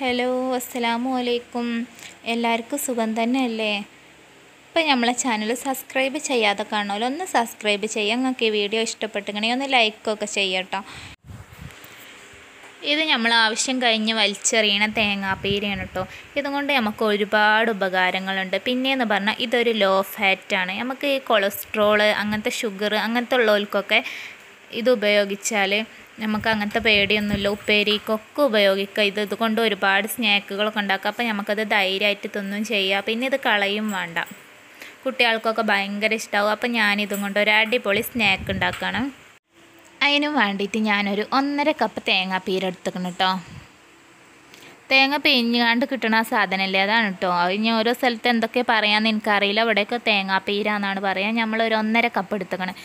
hello അസ്സലാമു അലൈക്കും എല്ലാവർക്കും സുഖം അല്ലേ ഇപ്പം നമ്മളെ ചാനൽ സബ്സ്ക്രൈബ് ചെയ്യാതെ കാണുമല്ലോ ഒന്ന് സബ്സ്ക്രൈബ് ചെയ്യുക നിങ്ങൾക്ക് ഈ വീഡിയോ ഇഷ്ടപ്പെട്ടെങ്കിൽ ഒന്ന് ലൈക്കൊക്കെ ചെയ്യട്ടോ ഇത് നമ്മൾ ആവശ്യം കഴിഞ്ഞ് വലിച്ചെറിയണ തേങ്ങാപ്പീരയാണ് കേട്ടോ ഇതുകൊണ്ട് നമുക്ക് ഒരുപാട് ഉപകാരങ്ങളുണ്ട് പിന്നെയെന്ന് പറഞ്ഞാൽ ഇതൊരു ലോ ഫാറ്റാണ് നമുക്ക് ഈ കൊളസ്ട്രോള് അങ്ങനത്തെ ഷുഗർ അങ്ങനത്തെ ഉള്ളവർക്കൊക്കെ ഇത് ഉപയോഗിച്ചാൽ നമുക്ക് അങ്ങനത്തെ പേടിയൊന്നുമില്ല കൊക്ക് ഉപയോഗിക്കുക ഇത് ഇതുകൊണ്ട് ഒരുപാട് സ്നാക്കുകളൊക്കെ ഉണ്ടാക്കുക അപ്പോൾ നമുക്കത് ധൈര്യമായിട്ട് തിന്നും ചെയ്യുക പിന്നെ ഇത് കളയും വേണ്ട കുട്ടികൾക്കൊക്കെ ഭയങ്കര ഇഷ്ടമാവും അപ്പോൾ ഞാനിതും കൊണ്ട് ഒരു അടിപൊളി സ്നാക്ക് ഉണ്ടാക്കണം അതിന് വേണ്ടിയിട്ട് ഞാനൊരു ഒന്നര കപ്പ് തേങ്ങാപ്പീര് പീരെടുത്തേക്കണം കേട്ടോ തേങ്ങ പിഞ്ഞുകാണ്ട് കിട്ടണ സാധനമല്ലേ അതാണ് കേട്ടോ അത് ഓരോ സ്ഥലത്ത് എന്തൊക്കെ പറയാമെന്ന് എനിക്കറിയില്ല അവിടെയൊക്കെ തേങ്ങാപ്പീരാന്നാണ് എന്നാണ് പറയുക നമ്മളൊരു ഒന്നര കപ്പ് എടുത്തേക്കണം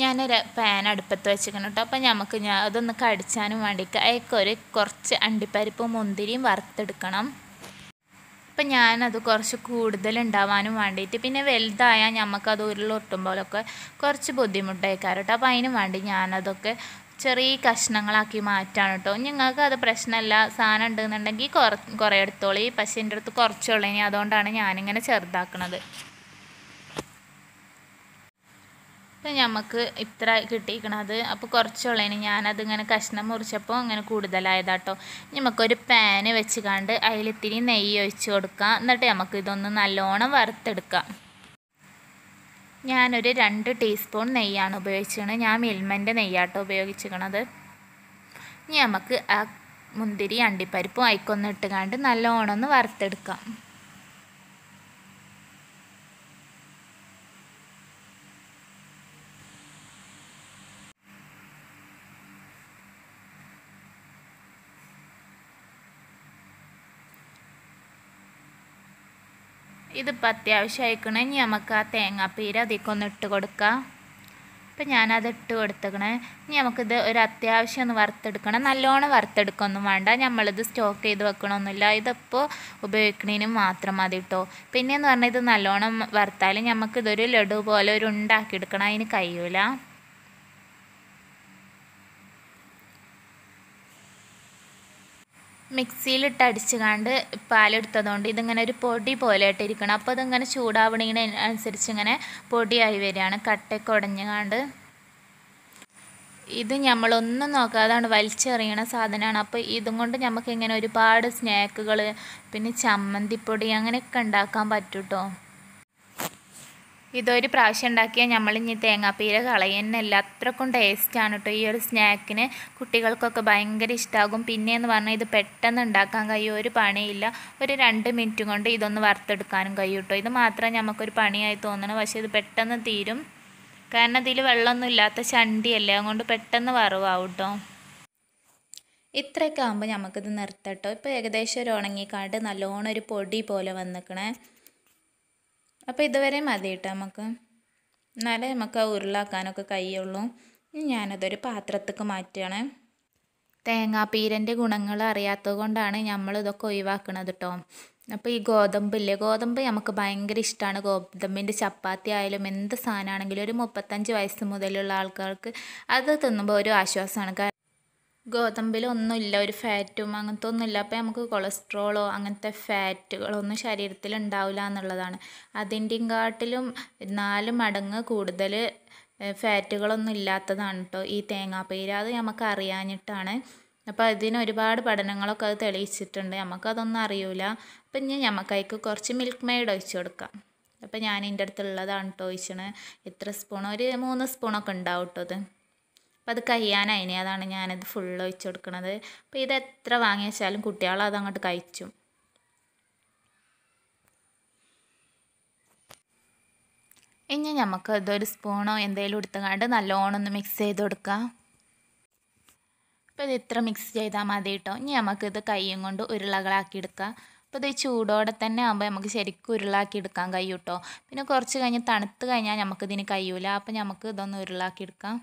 ഞാനൊരു പാൻ അടുപ്പത്ത് വെച്ചിരിക്കണം കേട്ടോ അപ്പോൾ നമുക്ക് ഞാൻ അതൊന്ന് കടിച്ചാനും വേണ്ടിയിട്ട് അതിക്കൊരു കുറച്ച് അണ്ടിപ്പരിപ്പ് മുന്തിരിയും വറുത്തെടുക്കണം അപ്പം ഞാനത് കുറച്ച് കൂടുതൽ ഉണ്ടാവാനും വേണ്ടിയിട്ട് പിന്നെ വലുതായാൽ നമുക്കത് ഉരുളൊട്ടുമ്പോഴൊക്കെ കുറച്ച് ബുദ്ധിമുട്ടായിക്കാറ് കേട്ടോ അപ്പം അതിന് വേണ്ടി ഞാനതൊക്കെ ചെറിയ കഷ്ണങ്ങളാക്കി മാറ്റാണ് കേട്ടോ ഞങ്ങൾക്ക് അത് പ്രശ്നമല്ല സാധനം ഉണ്ടെന്നുണ്ടെങ്കിൽ കുറേ എടുത്തോളി പക്ഷേ എൻ്റെ അടുത്ത് കുറച്ചുള്ളൂ അതുകൊണ്ടാണ് ഞാനിങ്ങനെ ചെറുതാക്കണത് അപ്പം നമുക്ക് ഇത്ര കിട്ടിയിരിക്കണത് അപ്പോൾ കുറച്ചുള്ളതിന് ഇങ്ങനെ കഷ്ണം മുറിച്ചപ്പോൾ ഇങ്ങനെ കൂടുതലായതാട്ടോ നമുക്കൊരു പാന് വെച്ച് കണ്ട് അതിലിത്തിരി നെയ്യ് ഒഴിച്ച് കൊടുക്കാം എന്നിട്ട് നമുക്ക് ഇതൊന്ന് നല്ലോണം വറുത്തെടുക്കാം ഞാനൊരു രണ്ട് ടീസ്പൂൺ നെയ്യാണ് ഉപയോഗിച്ചത് ഞാൻ മിൽമൻ്റെ നെയ്യാട്ടോ ഉപയോഗിച്ചിരിക്കണത് ഇനി നമുക്ക് ആ മുന്തിരി അണ്ടിപ്പരിപ്പും അയക്കൊന്നിട്ട് കണ്ട് നല്ലോണം ഒന്ന് വറുത്തെടുക്കാം ഇതിപ്പോൾ അത്യാവശ്യം ആയിക്കണേ നമുക്ക് ആ തേങ്ങാപ്പീര അതിക്കൊന്ന് ഇട്ട് കൊടുക്കാം അപ്പം ഞാനത് ഇട്ട് കൊടുത്തേക്കണേ ഇനി നമുക്കിത് ഒരു അത്യാവശ്യം ഒന്ന് വറുത്തെടുക്കണം നല്ലോണം വറുത്തെടുക്കൊന്നും വേണ്ട നമ്മളിത് സ്റ്റോക്ക് ചെയ്ത് വെക്കണമൊന്നുമില്ല ഇതിപ്പോൾ ഉപയോഗിക്കണതിന് മാത്രം മതി കേട്ടോ പിന്നെയെന്ന് പറഞ്ഞാൽ ഇത് നല്ലോണം വറുത്താൽ നമുക്കിതൊരു ലഡു പോലെ ഒരു ഉണ്ടാക്കിയെടുക്കണം അതിന് കഴിയൂല മിക്സിയിലിട്ട് അടിച്ച് കണ്ട് പാലെടുത്തതുകൊണ്ട് ഇതിങ്ങനെ ഒരു പൊടി പോലെ ഇട്ടിരിക്കണം അപ്പോൾ ഇതിങ്ങനെ ചൂടാവണതിന് അനുസരിച്ച് ഇങ്ങനെ പൊടിയായി വരികയാണ് കട്ടയൊക്കെ ഉടഞ്ഞ് കണ്ട് ഇത് നമ്മളൊന്നും നോക്കാതാണ് വലിച്ചെറിയണ സാധനമാണ് അപ്പോൾ ഇതും കൊണ്ട് നമുക്കിങ്ങനെ ഒരുപാട് സ്നാക്കുകൾ പിന്നെ ചമ്മന്തിപ്പൊടി അങ്ങനെയൊക്കെ ഉണ്ടാക്കാൻ പറ്റൂട്ടോ ഇതൊരു പ്രാവശ്യം ഉണ്ടാക്കിയാൽ നമ്മൾ ഇനി തേങ്ങാപ്പീര കളയുന്നില്ല അത്രക്കും ടേസ്റ്റാണ് കേട്ടോ ഈ ഒരു സ്നാക്കിന് കുട്ടികൾക്കൊക്കെ ഭയങ്കര ഇഷ്ടമാകും പിന്നെയെന്ന് പറഞ്ഞാൽ ഇത് പെട്ടെന്ന് ഉണ്ടാക്കാൻ കഴിയും ഒരു പണിയില്ല ഒരു രണ്ട് മിനിറ്റ് കൊണ്ട് ഇതൊന്ന് വറുത്തെടുക്കാനും കഴിയും കേട്ടോ ഇത് മാത്രമേ നമുക്കൊരു പണിയായി തോന്നണം പക്ഷേ ഇത് പെട്ടെന്ന് തീരും കാരണം ഇതിൽ വെള്ളമൊന്നും ഇല്ലാത്ത ചണ്ടിയല്ലേ അതുകൊണ്ട് പെട്ടെന്ന് വറവാവും കേട്ടോ ഇത്രയൊക്കെ ആകുമ്പോൾ നമുക്കിത് നിർത്തട്ടോ ഇപ്പോൾ ഏകദേശം ഒരു ഉണങ്ങിക്കാണ്ട് നല്ലോണം ഒരു പൊടി പോലെ വന്നിക്കണേ അപ്പോൾ ഇതുവരെ മതി കേട്ടോ നമുക്ക് എന്നാലേ നമുക്ക് ഉരുളാക്കാനൊക്കെ കഴിയുള്ളൂ ഞാനതൊരു പാത്രത്തേക്ക് മാറ്റുകയാണ് തേങ്ങാപ്പീരൻ്റെ ഗുണങ്ങൾ അറിയാത്തത് കൊണ്ടാണ് നമ്മൾ ഇതൊക്കെ ഒഴിവാക്കുന്നത് കേട്ടോ അപ്പോൾ ഈ ഗോതമ്പില്ലേ ഗോതമ്പ് നമുക്ക് ഭയങ്കര ഇഷ്ടമാണ് ഗോതമ്പിൻ്റെ ചപ്പാത്തി ആയാലും എന്ത് സാധനമാണെങ്കിലും ഒരു മുപ്പത്തഞ്ച് വയസ്സ് മുതലുള്ള ആൾക്കാർക്ക് അത് തിന്നുമ്പോൾ ഒരു ആശ്വാസമാണ് ഗോതമ്പിൽ ഒന്നുമില്ല ഒരു ഫാറ്റും അങ്ങനത്തെ ഒന്നുമില്ല അപ്പോൾ നമുക്ക് കൊളസ്ട്രോളോ അങ്ങനത്തെ ഫാറ്റുകളൊന്നും ശരീരത്തിൽ ഉണ്ടാവില്ല എന്നുള്ളതാണ് അതിൻ്റെയും കാട്ടിലും നാല് മടങ്ങ് കൂടുതൽ ഫാറ്റുകളൊന്നും ഇല്ലാത്തതാണ് കേട്ടോ ഈ തേങ്ങാപ്പീര അത് നമുക്ക് അറിയാഞ്ഞിട്ടാണ് അപ്പോൾ അതിന് ഒരുപാട് പഠനങ്ങളൊക്കെ അത് തെളിയിച്ചിട്ടുണ്ട് നമുക്കതൊന്നും അറിയൂല അപ്പം ഞാൻ നമുക്കതിക്ക് കുറച്ച് മിൽക്ക് മെയ്ഡ് ഒഴിച്ചു കൊടുക്കാം അപ്പോൾ ഞാൻ എൻ്റെ അടുത്തുള്ളതാണ് കേട്ടോ ഒഴിച്ചത് എത്ര സ്പൂൺ ഒരു മൂന്ന് സ്പൂണൊക്കെ ഉണ്ടാവും കേട്ടോ അത് അപ്പം അത് കഴിയാനായിനി അതാണ് ഞാനത് ഫുള്ള് ഒഴിച്ചു കൊടുക്കുന്നത് അപ്പോൾ ഇത് എത്ര വാങ്ങി വെച്ചാലും കുട്ടികൾ അങ്ങോട്ട് കഴിച്ചും ഇനി നമുക്ക് ഇതൊരു സ്പൂണോ എന്തെങ്കിലും എടുത്തങ്ങാണ്ട് നല്ലോണം ഒന്ന് മിക്സ് ചെയ്ത് കൊടുക്കാം അപ്പോൾ ഇത് ഇത്ര മിക്സ് ചെയ്താൽ മതി കേട്ടോ ഇനി നമുക്കിത് കൈയും കൊണ്ട് ഉരുളകളാക്കി എടുക്കാം അപ്പോൾ ഇത് ചൂടോടെ തന്നെ ആകുമ്പോൾ നമുക്ക് ശരിക്കും ഉരുളാക്കി എടുക്കാൻ കഴിയൂട്ടോ കേട്ടോ പിന്നെ കുറച്ച് കഴിഞ്ഞ് തണുത്ത് കഴിഞ്ഞാൽ നമുക്കിതിന് കഴിയൂല അപ്പോൾ നമുക്ക് ഇതൊന്ന് ഉരുളാക്കി എടുക്കാം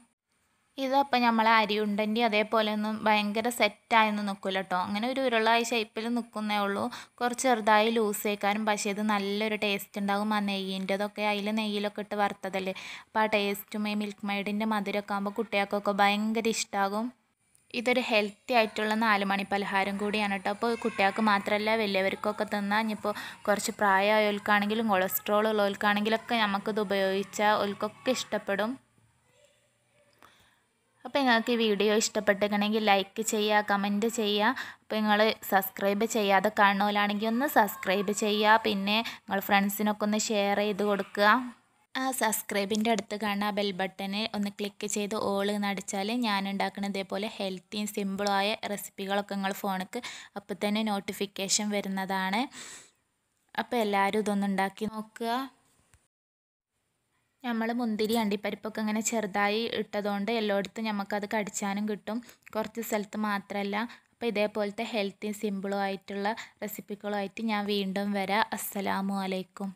ഇതപ്പം നമ്മളെ ഉണ്ടെങ്കിൽ അതേപോലെ ഒന്നും ഭയങ്കര സെറ്റായൊന്നും നിൽക്കില്ല കേട്ടോ അങ്ങനെ ഒരു ഉരുളായ ഷേപ്പിൽ നിൽക്കുന്നേ ഉള്ളൂ കുറച്ച് ചെറുതായി ലൂസ് ആയിക്കാനും പക്ഷേ ഇത് നല്ലൊരു ടേസ്റ്റ് ഉണ്ടാകും ആ നെയ്യിൻ്റെതൊക്കെ അതിൽ നെയ്യിലൊക്കെ ഇട്ട് വറുത്തതല്ലേ അപ്പോൾ ആ ടേസ്റ്റും ഈ മിൽക്ക് മൈഡിൻ്റെ മധുരമൊക്കെ ആകുമ്പോൾ കുട്ടികൾക്കൊക്കെ ഭയങ്കര ഇഷ്ടമാകും ഇതൊരു ഹെൽത്തി ആയിട്ടുള്ള നാല് മണി പലഹാരം കൂടിയാണ് കേട്ടോ അപ്പോൾ കുട്ടികൾക്ക് മാത്രമല്ല വലിയവർക്കൊക്കെ തിന്നാൽ ഇനിയിപ്പോൾ കുറച്ച് പ്രായമായവർക്കാണെങ്കിലും കൊളസ്ട്രോൾ ഉള്ളവർക്കാണെങ്കിലൊക്കെ നമുക്കിത് ഉപയോഗിച്ചാൽ ഓൽക്കൊക്കെ ഇഷ്ടപ്പെടും അപ്പോൾ നിങ്ങൾക്ക് ഈ വീഡിയോ ഇഷ്ടപ്പെട്ടിരിക്കണമെങ്കിൽ ലൈക്ക് ചെയ്യുക കമൻറ്റ് ചെയ്യുക അപ്പോൾ നിങ്ങൾ സബ്സ്ക്രൈബ് ചെയ്യാതെ കാണുമല്ലാണെങ്കിൽ ഒന്ന് സബ്സ്ക്രൈബ് ചെയ്യുക പിന്നെ നിങ്ങൾ ഫ്രണ്ട്സിനൊക്കെ ഒന്ന് ഷെയർ ചെയ്ത് കൊടുക്കുക ആ സബ്സ്ക്രൈബിൻ്റെ അടുത്ത് കാണുന്ന ബെൽ ബട്ടന് ഒന്ന് ക്ലിക്ക് ചെയ്ത് ഓൾ നടിച്ചാൽ ഞാൻ ഉണ്ടാക്കുന്ന ഇതേപോലെ ഹെൽത്തിയും ആയ റെസിപ്പികളൊക്കെ നിങ്ങൾ ഫോണിക്ക് അപ്പോൾ തന്നെ നോട്ടിഫിക്കേഷൻ വരുന്നതാണ് അപ്പോൾ എല്ലാവരും ഇതൊന്നുണ്ടാക്കി നോക്കുക നമ്മൾ മുന്തിരി അണ്ടിപ്പരിപ്പൊക്കെ ഇങ്ങനെ ചെറുതായി ഇട്ടതുകൊണ്ട് എല്ലായിടത്തും ഞമ്മക്കത് കടിച്ചാനും കിട്ടും കുറച്ച് സ്ഥലത്ത് മാത്രമല്ല അപ്പോൾ ഇതേപോലത്തെ ഹെൽത്തി സിമ്പിളും ആയിട്ടുള്ള റെസിപ്പികളുമായിട്ട് ഞാൻ വീണ്ടും വരാം അസ്സലാമു അലൈക്കും